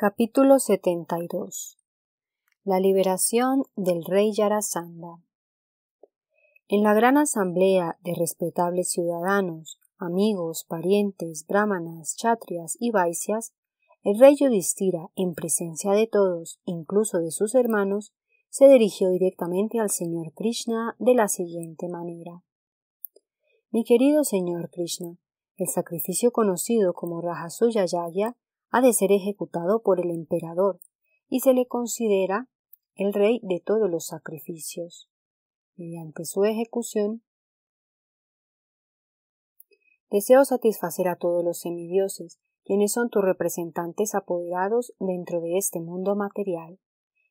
Capítulo 72 La liberación del rey Yarasanda En la gran asamblea de respetables ciudadanos, amigos, parientes, brahmanas, chatrias y vaisias, el rey Yudhistira, en presencia de todos, incluso de sus hermanos, se dirigió directamente al señor Krishna de la siguiente manera. Mi querido señor Krishna, el sacrificio conocido como Rajasuya Yagya ha de ser ejecutado por el emperador y se le considera el rey de todos los sacrificios. Mediante su ejecución, deseo satisfacer a todos los semidioses, quienes son tus representantes apoderados dentro de este mundo material,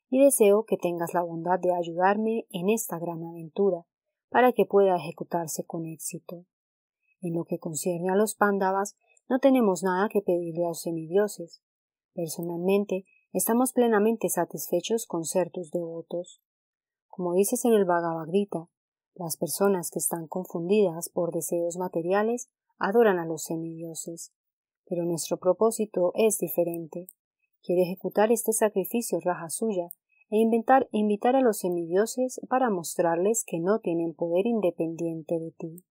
y deseo que tengas la bondad de ayudarme en esta gran aventura, para que pueda ejecutarse con éxito. En lo que concierne a los pándavas, no tenemos nada que pedirle a los semidioses. Personalmente, estamos plenamente satisfechos con ser tus devotos. Como dices en el Bhagavad Gita, las personas que están confundidas por deseos materiales adoran a los semidioses. Pero nuestro propósito es diferente. Quiere ejecutar este sacrificio raja suya e inventar, invitar a los semidioses para mostrarles que no tienen poder independiente de ti.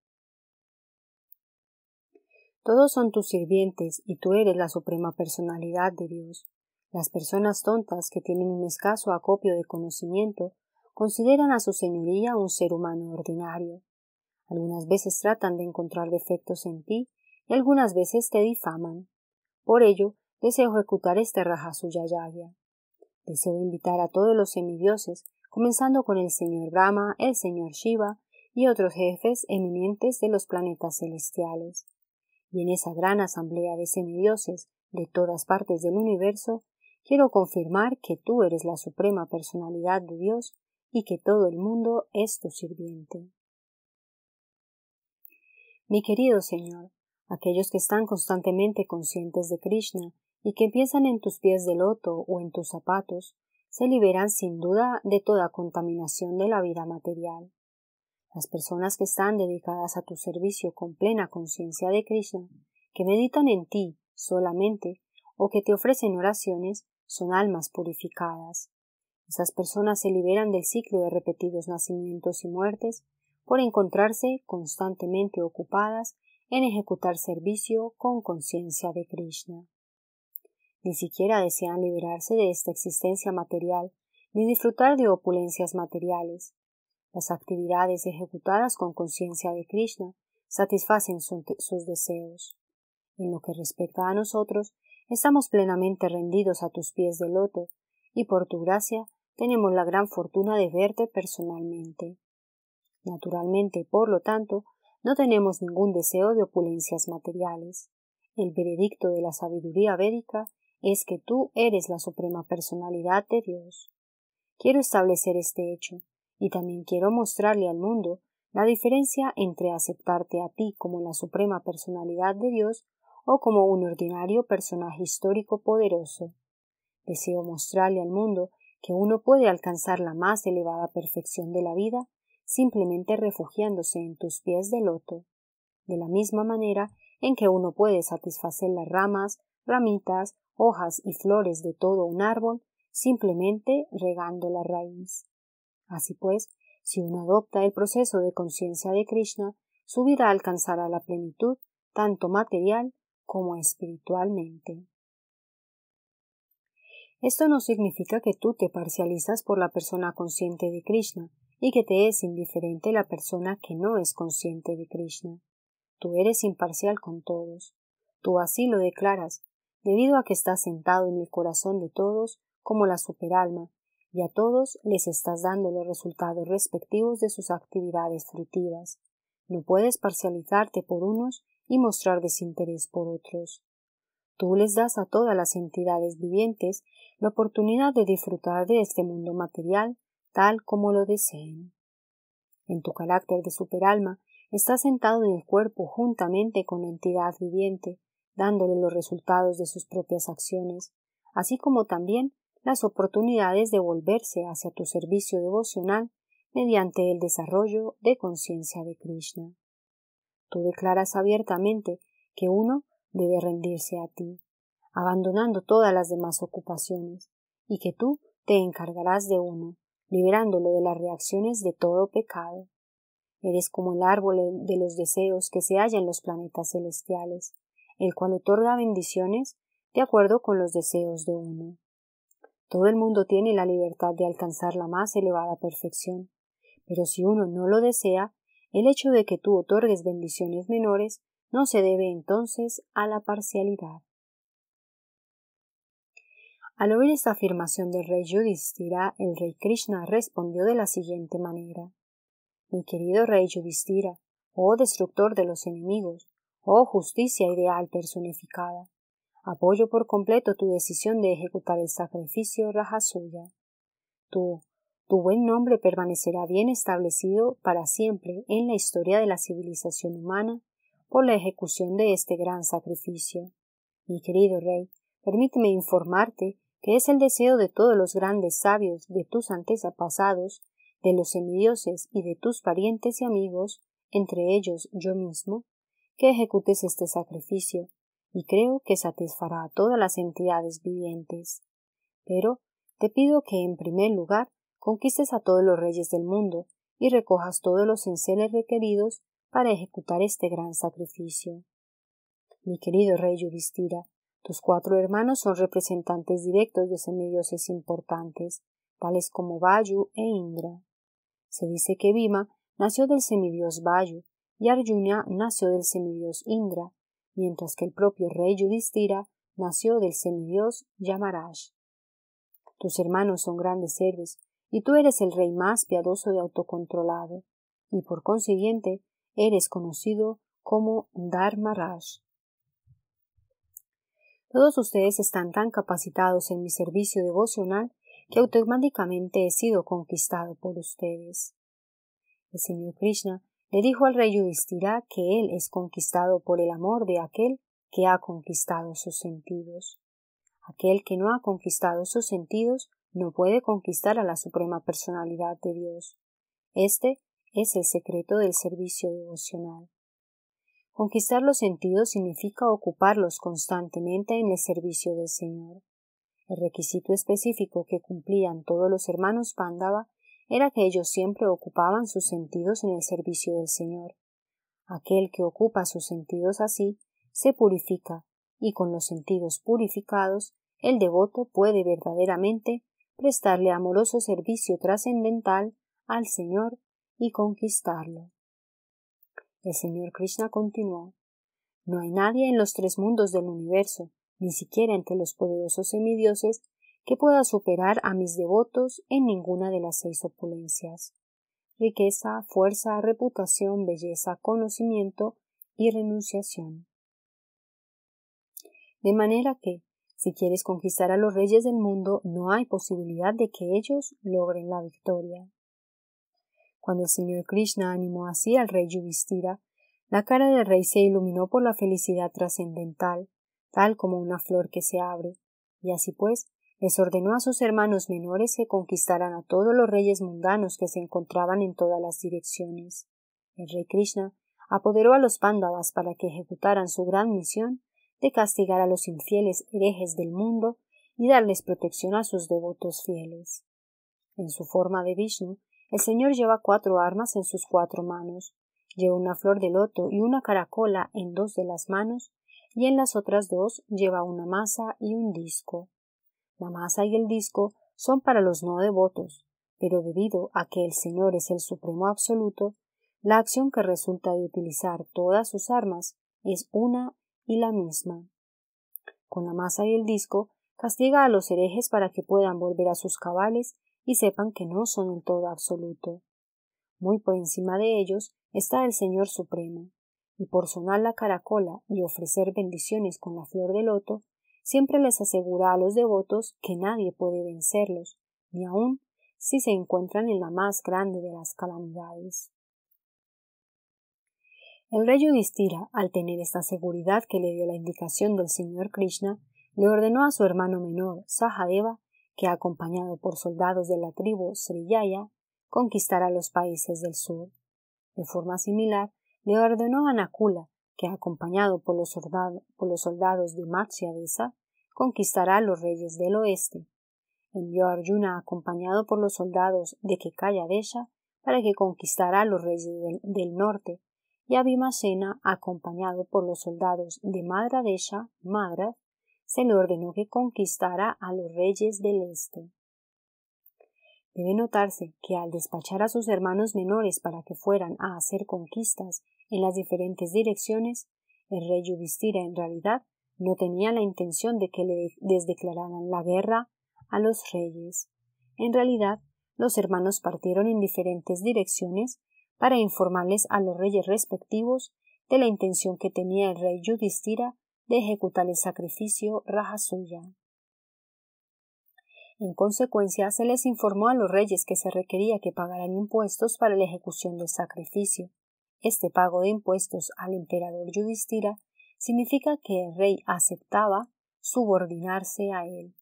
Todos son tus sirvientes y tú eres la suprema personalidad de Dios. Las personas tontas que tienen un escaso acopio de conocimiento consideran a su señoría un ser humano ordinario. Algunas veces tratan de encontrar defectos en ti y algunas veces te difaman. Por ello, deseo ejecutar este raja suya Deseo invitar a todos los semidioses, comenzando con el señor Brahma, el señor Shiva y otros jefes eminentes de los planetas celestiales y en esa gran asamblea de semidioses de todas partes del universo, quiero confirmar que tú eres la suprema personalidad de Dios y que todo el mundo es tu sirviente. Mi querido Señor, aquellos que están constantemente conscientes de Krishna y que empiezan en tus pies de loto o en tus zapatos, se liberan sin duda de toda contaminación de la vida material. Las personas que están dedicadas a tu servicio con plena conciencia de Krishna, que meditan en ti solamente o que te ofrecen oraciones, son almas purificadas. Esas personas se liberan del ciclo de repetidos nacimientos y muertes por encontrarse constantemente ocupadas en ejecutar servicio con conciencia de Krishna. Ni siquiera desean liberarse de esta existencia material, ni disfrutar de opulencias materiales, las actividades ejecutadas con conciencia de Krishna satisfacen sus deseos. En lo que respecta a nosotros, estamos plenamente rendidos a tus pies de loto, y por tu gracia tenemos la gran fortuna de verte personalmente. Naturalmente, por lo tanto, no tenemos ningún deseo de opulencias materiales. El veredicto de la sabiduría védica es que tú eres la suprema personalidad de Dios. Quiero establecer este hecho, y también quiero mostrarle al mundo la diferencia entre aceptarte a ti como la suprema personalidad de Dios o como un ordinario personaje histórico poderoso. Deseo mostrarle al mundo que uno puede alcanzar la más elevada perfección de la vida simplemente refugiándose en tus pies de loto, de la misma manera en que uno puede satisfacer las ramas, ramitas, hojas y flores de todo un árbol simplemente regando la raíz. Así pues, si uno adopta el proceso de conciencia de Krishna, su vida alcanzará la plenitud tanto material como espiritualmente. Esto no significa que tú te parcializas por la persona consciente de Krishna y que te es indiferente la persona que no es consciente de Krishna. Tú eres imparcial con todos. Tú así lo declaras, debido a que estás sentado en el corazón de todos como la superalma, y a todos les estás dando los resultados respectivos de sus actividades frutivas No puedes parcializarte por unos y mostrar desinterés por otros. Tú les das a todas las entidades vivientes la oportunidad de disfrutar de este mundo material tal como lo deseen. En tu carácter de superalma estás sentado en el cuerpo juntamente con la entidad viviente, dándole los resultados de sus propias acciones, así como también las oportunidades de volverse hacia tu servicio devocional mediante el desarrollo de conciencia de Krishna. Tú declaras abiertamente que uno debe rendirse a ti, abandonando todas las demás ocupaciones, y que tú te encargarás de uno, liberándolo de las reacciones de todo pecado. Eres como el árbol de los deseos que se halla en los planetas celestiales, el cual otorga bendiciones de acuerdo con los deseos de uno. Todo el mundo tiene la libertad de alcanzar la más elevada perfección, pero si uno no lo desea, el hecho de que tú otorgues bendiciones menores no se debe entonces a la parcialidad. Al oír esta afirmación del rey Yudhishthira, el rey Krishna respondió de la siguiente manera: Mi querido rey Yudhishthira, oh destructor de los enemigos, oh justicia ideal personificada, Apoyo por completo tu decisión de ejecutar el sacrificio raja suya. Tu, tu buen nombre permanecerá bien establecido para siempre en la historia de la civilización humana por la ejecución de este gran sacrificio. Mi querido rey, permíteme informarte que es el deseo de todos los grandes sabios de tus antepasados, de los semidioses y de tus parientes y amigos, entre ellos yo mismo, que ejecutes este sacrificio y creo que satisfará a todas las entidades vivientes. Pero te pido que en primer lugar conquistes a todos los reyes del mundo y recojas todos los enceles requeridos para ejecutar este gran sacrificio. Mi querido rey Yudhishthira, tus cuatro hermanos son representantes directos de semidioses importantes, tales como Vayu e Indra. Se dice que Bhima nació del semidios Vayu y Arjuna nació del semidios Indra, mientras que el propio rey Yudhistira nació del semidios Yamaraj. Tus hermanos son grandes héroes, y tú eres el rey más piadoso y autocontrolado, y por consiguiente eres conocido como Dharmaraj. Todos ustedes están tan capacitados en mi servicio devocional que automáticamente he sido conquistado por ustedes. El Señor Krishna le dijo al rey Yudhishthira que él es conquistado por el amor de aquel que ha conquistado sus sentidos. Aquel que no ha conquistado sus sentidos no puede conquistar a la suprema personalidad de Dios. Este es el secreto del servicio devocional. Conquistar los sentidos significa ocuparlos constantemente en el servicio del Señor. El requisito específico que cumplían todos los hermanos Pándava era que ellos siempre ocupaban sus sentidos en el servicio del Señor. Aquel que ocupa sus sentidos así, se purifica, y con los sentidos purificados, el devoto puede verdaderamente prestarle amoroso servicio trascendental al Señor y conquistarlo. El Señor Krishna continuó No hay nadie en los tres mundos del universo, ni siquiera entre los poderosos semidioses, que pueda superar a mis devotos en ninguna de las seis opulencias riqueza, fuerza, reputación, belleza, conocimiento y renunciación. De manera que, si quieres conquistar a los reyes del mundo, no hay posibilidad de que ellos logren la victoria. Cuando el señor Krishna animó así al rey yubistira la cara del rey se iluminó por la felicidad trascendental, tal como una flor que se abre, y así pues les ordenó a sus hermanos menores que conquistaran a todos los reyes mundanos que se encontraban en todas las direcciones. El rey Krishna apoderó a los pándavas para que ejecutaran su gran misión de castigar a los infieles herejes del mundo y darles protección a sus devotos fieles. En su forma de Vishnu, el Señor lleva cuatro armas en sus cuatro manos, lleva una flor de loto y una caracola en dos de las manos, y en las otras dos lleva una masa y un disco. La masa y el disco son para los no devotos, pero debido a que el Señor es el Supremo Absoluto, la acción que resulta de utilizar todas sus armas es una y la misma. Con la masa y el disco, castiga a los herejes para que puedan volver a sus cabales y sepan que no son el todo absoluto. Muy por encima de ellos está el Señor Supremo, y por sonar la caracola y ofrecer bendiciones con la flor de loto, siempre les asegura a los devotos que nadie puede vencerlos, ni aun si se encuentran en la más grande de las calamidades. El rey Yudhishthira, al tener esta seguridad que le dio la indicación del señor Krishna, le ordenó a su hermano menor, Sahadeva, que acompañado por soldados de la tribu Sriyaya, conquistara los países del sur. De forma similar, le ordenó a Nakula que, acompañado por los, soldados de Matsyadesa, conquistará a los reyes del oeste. Envió a Arjuna acompañado por los soldados de Kekayadesha para que conquistara a los reyes del, norte, y a acompañado por los soldados de Madradesha, Madras, se le ordenó que conquistara a los reyes del este. Debe notarse que al despachar a sus hermanos menores para que fueran a hacer conquistas en las diferentes direcciones, el rey Yudhishthira en realidad no tenía la intención de que le declararan la guerra a los reyes. En realidad, los hermanos partieron en diferentes direcciones para informarles a los reyes respectivos de la intención que tenía el rey Yudhishthira de ejecutar el sacrificio raja suya. En consecuencia, se les informó a los reyes que se requería que pagaran impuestos para la ejecución del sacrificio. Este pago de impuestos al emperador Yudistira significa que el rey aceptaba subordinarse a él.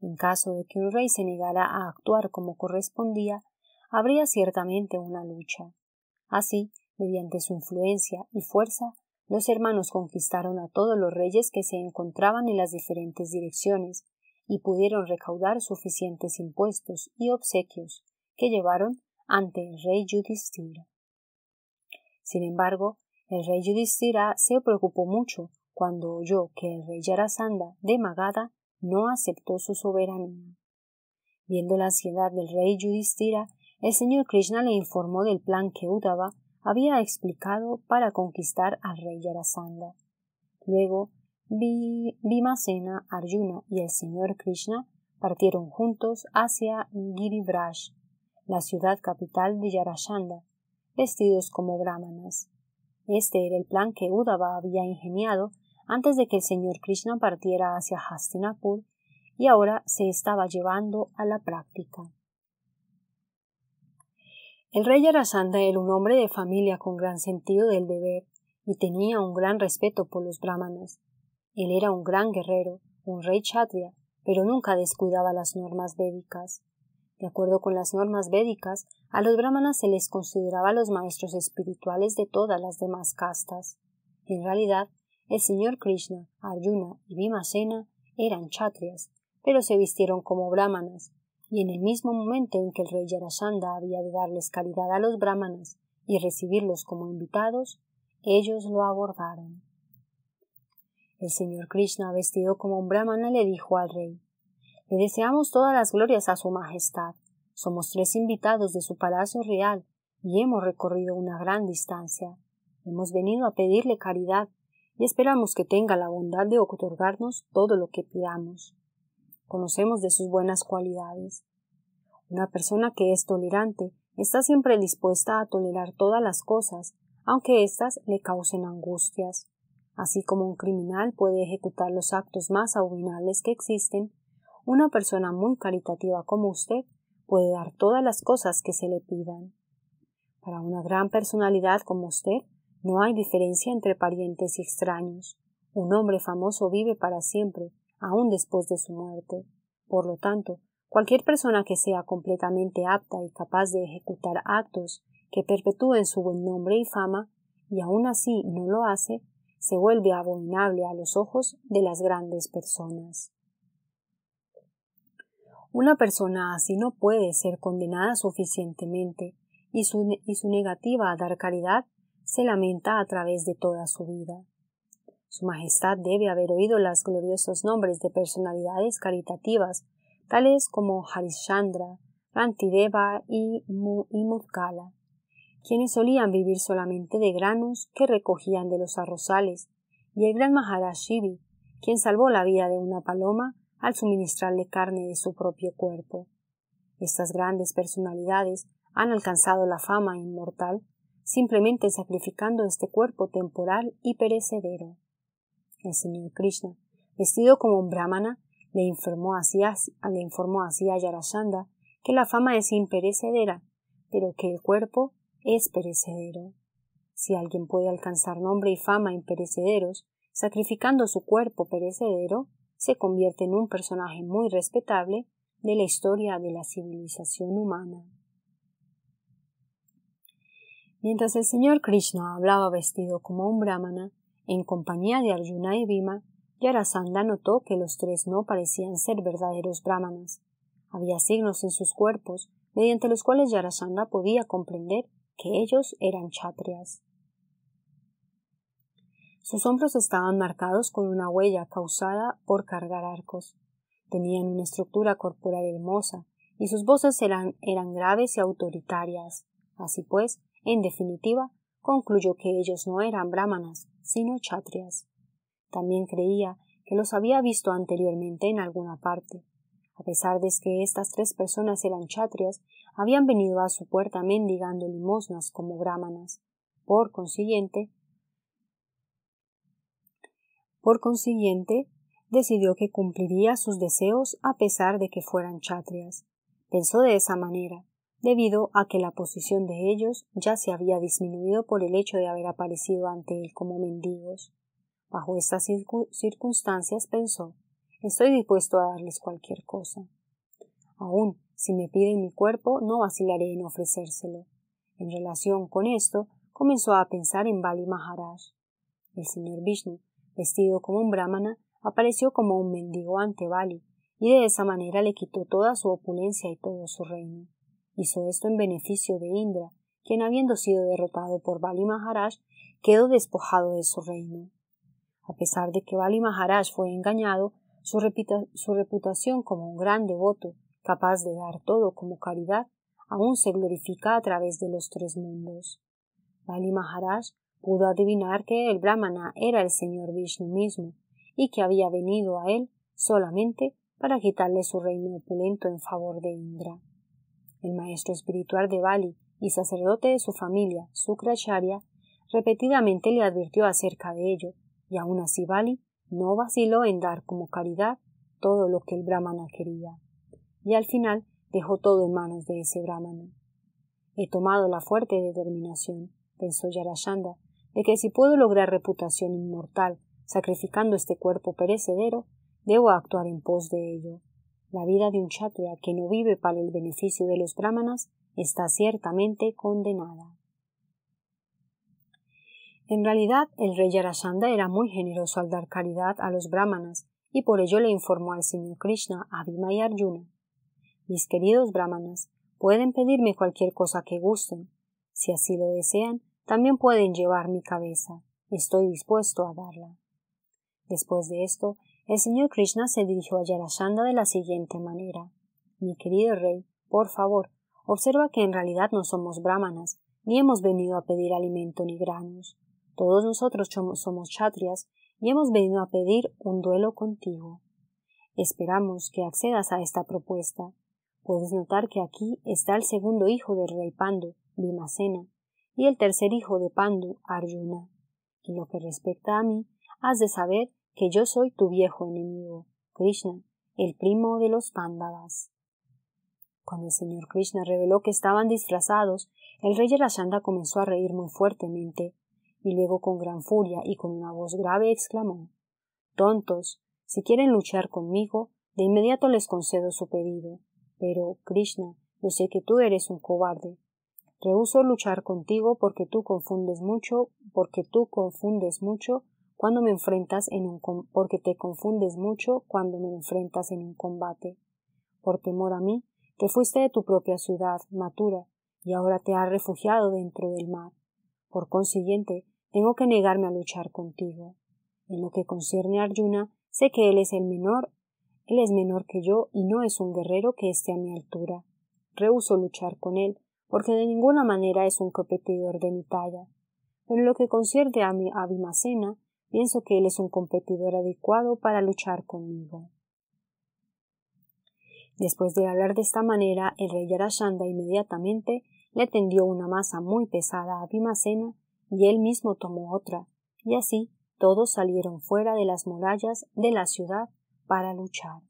En caso de que un rey se negara a actuar como correspondía, habría ciertamente una lucha. Así, mediante su influencia y fuerza, los hermanos conquistaron a todos los reyes que se encontraban en las diferentes direcciones, y pudieron recaudar suficientes impuestos y obsequios que llevaron ante el rey Yudhishthira. Sin embargo, el rey Yudhishthira se preocupó mucho cuando oyó que el rey Yarasandha de Magadha no aceptó su soberanía. Viendo la ansiedad del rey Yudhishthira, el señor Krishna le informó del plan que Uddhava había explicado para conquistar al rey Yarasandha. Luego, Bhimasena, Arjuna y el señor Krishna partieron juntos hacia Giribrash, la ciudad capital de Yarashanda, vestidos como brahmanas. Este era el plan que Uddhava había ingeniado antes de que el señor Krishna partiera hacia Hastinapur y ahora se estaba llevando a la práctica. El rey Yarashanda era un hombre de familia con gran sentido del deber y tenía un gran respeto por los brahmanas. Él era un gran guerrero, un rey chatria, pero nunca descuidaba las normas védicas. De acuerdo con las normas védicas, a los brahmanas se les consideraba los maestros espirituales de todas las demás castas. En realidad, el señor Krishna, Arjuna y Bhimasena eran chatrias, pero se vistieron como brahmanas, y en el mismo momento en que el rey Yarasanda había de darles caridad a los brahmanas y recibirlos como invitados, ellos lo abordaron. El señor Krishna, vestido como un brahmana, le dijo al rey Le deseamos todas las glorias a su majestad. Somos tres invitados de su palacio real y hemos recorrido una gran distancia. Hemos venido a pedirle caridad y esperamos que tenga la bondad de otorgarnos todo lo que pidamos. Conocemos de sus buenas cualidades. Una persona que es tolerante está siempre dispuesta a tolerar todas las cosas, aunque éstas le causen angustias. Así como un criminal puede ejecutar los actos más abominables que existen, una persona muy caritativa como usted puede dar todas las cosas que se le pidan. Para una gran personalidad como usted, no hay diferencia entre parientes y extraños. Un hombre famoso vive para siempre, aun después de su muerte. Por lo tanto, cualquier persona que sea completamente apta y capaz de ejecutar actos que perpetúen su buen nombre y fama, y aun así no lo hace, se vuelve abominable a los ojos de las grandes personas. Una persona así no puede ser condenada suficientemente y su, negativa a dar caridad se lamenta a través de toda su vida. Su Majestad debe haber oído los gloriosos nombres de personalidades caritativas, tales como Harishandra, Rantideva y, quienes solían vivir solamente de granos que recogían de los arrozales, y el gran Maharaj quien salvó la vida de una paloma al suministrarle carne de su propio cuerpo. Estas grandes personalidades han alcanzado la fama inmortal simplemente sacrificando este cuerpo temporal y perecedero. El señor Krishna, vestido como un brahmana, le informó así, le informó así a Yarashanda que la fama es imperecedera, pero que el cuerpo es perecedero. Si alguien puede alcanzar nombre y fama en perecederos, sacrificando su cuerpo perecedero, se convierte en un personaje muy respetable de la historia de la civilización humana. Mientras el señor Krishna hablaba vestido como un brahmana, en compañía de Arjuna y Bhima, Yarasandha notó que los tres no parecían ser verdaderos brahmanas. Había signos en sus cuerpos mediante los cuales Yarasanda podía comprender que ellos eran chatrias. Sus hombros estaban marcados con una huella causada por cargar arcos. Tenían una estructura corporal hermosa, y sus voces eran, eran graves y autoritarias. Así pues, en definitiva, concluyó que ellos no eran brahmanas, sino chatrias. También creía que los había visto anteriormente en alguna parte. A pesar de que estas tres personas eran chatrias, habían venido a su puerta mendigando limosnas como brahmanas. Por consiguiente, por consiguiente, decidió que cumpliría sus deseos a pesar de que fueran chatrias. Pensó de esa manera, debido a que la posición de ellos ya se había disminuido por el hecho de haber aparecido ante él como mendigos. Bajo estas circunstancias pensó, estoy dispuesto a darles cualquier cosa. Aún si me piden mi cuerpo, no vacilaré en ofrecérselo. En relación con esto, comenzó a pensar en Bali Maharaj. El señor Vishnu, vestido como un brahmana, apareció como un mendigo ante Bali, y de esa manera le quitó toda su opulencia y todo su reino. Hizo esto en beneficio de Indra, quien habiendo sido derrotado por Bali Maharaj, quedó despojado de su reino. A pesar de que Bali Maharaj fue engañado, su reputación como un gran devoto capaz de dar todo como caridad, aún se glorifica a través de los tres mundos. Bali Maharaj pudo adivinar que el Brahmana era el señor Vishnu mismo y que había venido a él solamente para quitarle su reino opulento en favor de Indra. El maestro espiritual de Bali y sacerdote de su familia, Sukracharya, repetidamente le advirtió acerca de ello, y aun así Bali no vaciló en dar como caridad todo lo que el Brahmana quería y al final dejó todo en manos de ese brámano. He tomado la fuerte determinación, pensó Yarashanda, de que si puedo lograr reputación inmortal sacrificando este cuerpo perecedero, debo actuar en pos de ello. La vida de un chatria que no vive para el beneficio de los brámanas está ciertamente condenada. En realidad, el rey Yarashanda era muy generoso al dar caridad a los brahmanas y por ello le informó al señor Krishna, Abhima y Arjuna mis queridos brahmanas, pueden pedirme cualquier cosa que gusten. Si así lo desean, también pueden llevar mi cabeza. Estoy dispuesto a darla. Después de esto, el señor Krishna se dirigió a Yarashanda de la siguiente manera. Mi querido rey, por favor, observa que en realidad no somos brahmanas, ni hemos venido a pedir alimento ni granos. Todos nosotros somos chatrias y hemos venido a pedir un duelo contigo. Esperamos que accedas a esta propuesta. Puedes notar que aquí está el segundo hijo del rey Pandu, Vimasena, y el tercer hijo de Pandu, Arjuna. Y lo que respecta a mí, has de saber que yo soy tu viejo enemigo, Krishna, el primo de los Pándavas. Cuando el señor Krishna reveló que estaban disfrazados, el rey Yarashanda comenzó a reír muy fuertemente, y luego con gran furia y con una voz grave exclamó Tontos, si quieren luchar conmigo, de inmediato les concedo su pedido, pero, Krishna, yo sé que tú eres un cobarde. Rehuso luchar contigo porque tú confundes mucho, porque tú confundes mucho cuando me enfrentas en un porque te confundes mucho cuando me enfrentas en un combate. Por temor a mí, te fuiste de tu propia ciudad, Matura, y ahora te has refugiado dentro del mar. Por consiguiente, tengo que negarme a luchar contigo. En lo que concierne a Arjuna, sé que él es el menor él es menor que yo y no es un guerrero que esté a mi altura. Rehuso luchar con él, porque de ninguna manera es un competidor de mi talla. En lo que concierne a mi Abimacena, pienso que él es un competidor adecuado para luchar conmigo. Después de hablar de esta manera, el rey Arashanda inmediatamente le tendió una masa muy pesada a Abimacena y él mismo tomó otra, y así todos salieron fuera de las murallas de la ciudad para luchar.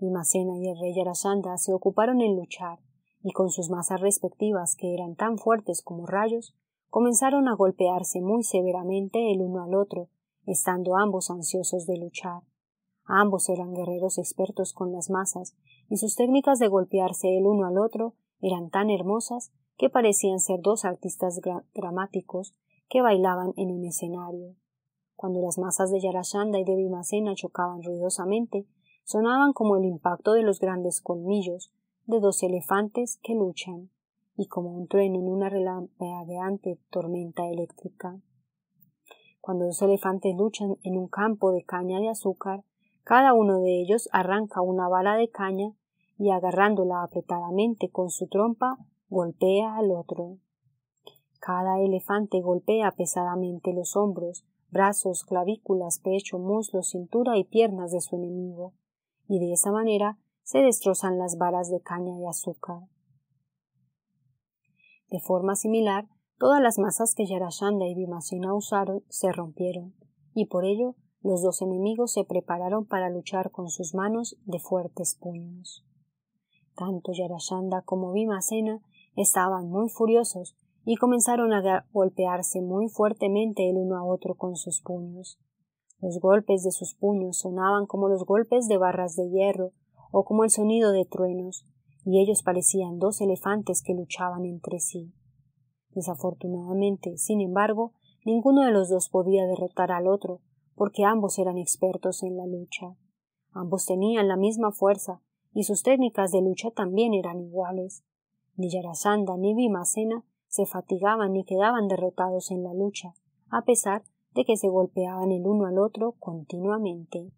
Limacena y el rey Arasanda se ocuparon en luchar, y con sus masas respectivas, que eran tan fuertes como rayos, comenzaron a golpearse muy severamente el uno al otro, estando ambos ansiosos de luchar. Ambos eran guerreros expertos con las masas, y sus técnicas de golpearse el uno al otro eran tan hermosas que parecían ser dos artistas dramáticos que bailaban en un escenario cuando las masas de Yarashanda y de vimacena chocaban ruidosamente, sonaban como el impacto de los grandes colmillos de dos elefantes que luchan, y como un trueno en una relampagueante tormenta eléctrica. Cuando dos elefantes luchan en un campo de caña de azúcar, cada uno de ellos arranca una bala de caña y agarrándola apretadamente con su trompa, golpea al otro. Cada elefante golpea pesadamente los hombros brazos, clavículas, pecho, muslo, cintura y piernas de su enemigo, y de esa manera se destrozan las varas de caña de azúcar. De forma similar, todas las masas que Yarashanda y Vimacena usaron se rompieron, y por ello los dos enemigos se prepararon para luchar con sus manos de fuertes puños. Tanto Yarashanda como Vimacena estaban muy furiosos y comenzaron a golpearse muy fuertemente el uno a otro con sus puños. Los golpes de sus puños sonaban como los golpes de barras de hierro o como el sonido de truenos, y ellos parecían dos elefantes que luchaban entre sí. Desafortunadamente, sin embargo, ninguno de los dos podía derrotar al otro, porque ambos eran expertos en la lucha. Ambos tenían la misma fuerza, y sus técnicas de lucha también eran iguales. Ni Yarasanda ni Vimasena se fatigaban y quedaban derrotados en la lucha, a pesar de que se golpeaban el uno al otro continuamente.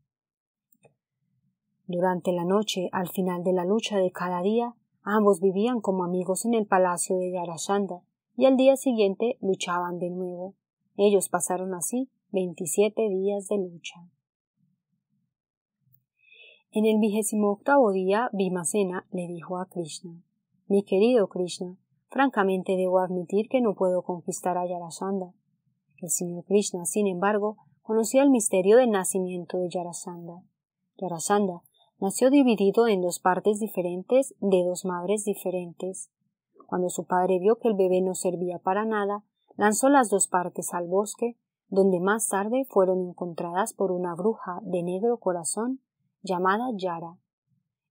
Durante la noche, al final de la lucha de cada día, ambos vivían como amigos en el palacio de Yarashanda, y al día siguiente luchaban de nuevo. Ellos pasaron así veintisiete días de lucha. En el vigésimo octavo día, Vimacena le dijo a Krishna Mi querido Krishna, Francamente debo admitir que no puedo conquistar a Yarasanda. El señor Krishna, sin embargo, conoció el misterio del nacimiento de Yarasanda. Yarasanda nació dividido en dos partes diferentes de dos madres diferentes. Cuando su padre vio que el bebé no servía para nada, lanzó las dos partes al bosque, donde más tarde fueron encontradas por una bruja de negro corazón llamada Yara.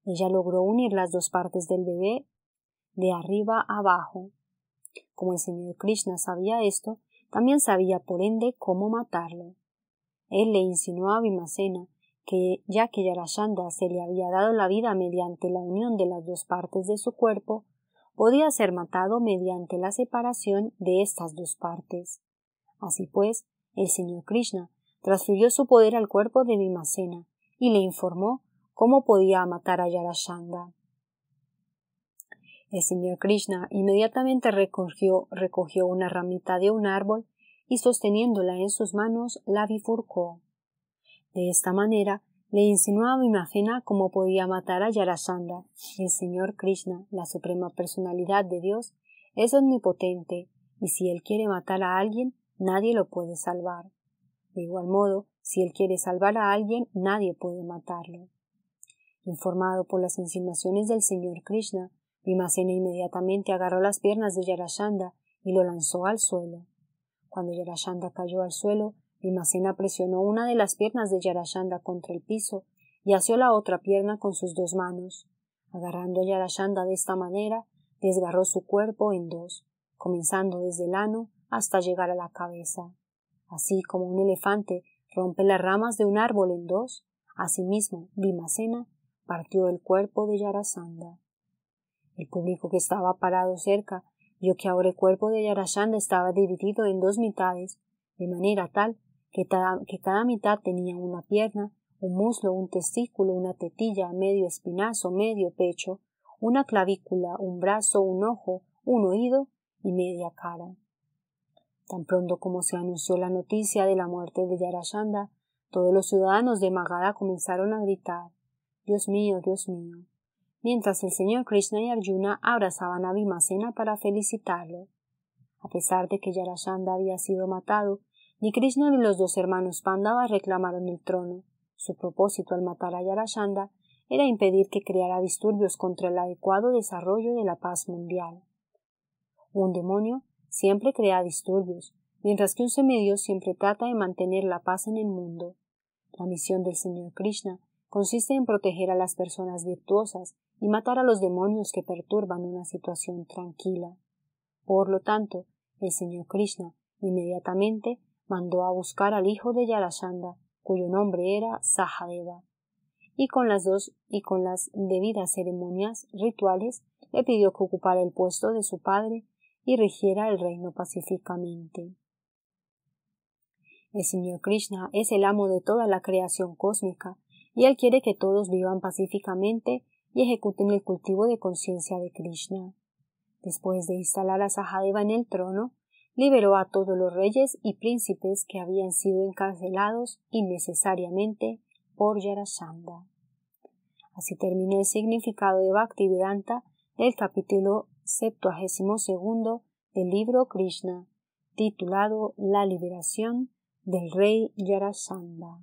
Ella logró unir las dos partes del bebé de arriba abajo. Como el señor Krishna sabía esto, también sabía por ende cómo matarlo. Él le insinuó a Vimacena que, ya que Yarashanda se le había dado la vida mediante la unión de las dos partes de su cuerpo, podía ser matado mediante la separación de estas dos partes. Así pues, el señor Krishna transfirió su poder al cuerpo de Vimacena y le informó cómo podía matar a Yarashanda. El señor Krishna inmediatamente recogió, recogió una ramita de un árbol y sosteniéndola en sus manos la bifurcó. De esta manera le insinuaba a cómo podía matar a Yarasanda. El señor Krishna, la suprema personalidad de Dios, es omnipotente y si él quiere matar a alguien, nadie lo puede salvar. De igual modo, si él quiere salvar a alguien, nadie puede matarlo. Informado por las insinuaciones del señor Krishna, Vimacena inmediatamente agarró las piernas de Yarashanda y lo lanzó al suelo. Cuando Yarashanda cayó al suelo, Vimacena presionó una de las piernas de Yarashanda contra el piso y asió la otra pierna con sus dos manos. Agarrando a Yarashanda de esta manera, desgarró su cuerpo en dos, comenzando desde el ano hasta llegar a la cabeza. Así como un elefante rompe las ramas de un árbol en dos, asimismo Vimacena partió el cuerpo de Yarashanda. El público que estaba parado cerca vio que ahora el cuerpo de Yarashanda estaba dividido en dos mitades, de manera tal que, cada mitad tenía una pierna, un muslo, un testículo, una tetilla, medio espinazo, medio pecho, una clavícula, un brazo, un ojo, un oído y media cara. Tan pronto como se anunció la noticia de la muerte de Yarashanda, todos los ciudadanos de Magada comenzaron a gritar Dios mío, Dios mío mientras el señor Krishna y Arjuna abrazaban a Bhimasena para felicitarlo. A pesar de que Yarashanda había sido matado, ni Krishna ni los dos hermanos Pandava reclamaron el trono. Su propósito al matar a Yarashanda era impedir que creara disturbios contra el adecuado desarrollo de la paz mundial. Un demonio siempre crea disturbios, mientras que un semidios siempre trata de mantener la paz en el mundo. La misión del Señor Krishna consiste en proteger a las personas virtuosas y matar a los demonios que perturban una situación tranquila. Por lo tanto, el señor Krishna inmediatamente mandó a buscar al hijo de Yarashanda, cuyo nombre era Sahadeva, y con las dos y con las debidas ceremonias rituales le pidió que ocupara el puesto de su padre y rigiera el reino pacíficamente. El señor Krishna es el amo de toda la creación cósmica y él quiere que todos vivan pacíficamente y ejecuten el cultivo de conciencia de Krishna. Después de instalar a Sahadeva en el trono, liberó a todos los reyes y príncipes que habían sido encarcelados innecesariamente por Yarasanda Así termina el significado de Bhaktivedanta el capítulo 72 del libro Krishna, titulado La liberación del rey Yarasanda.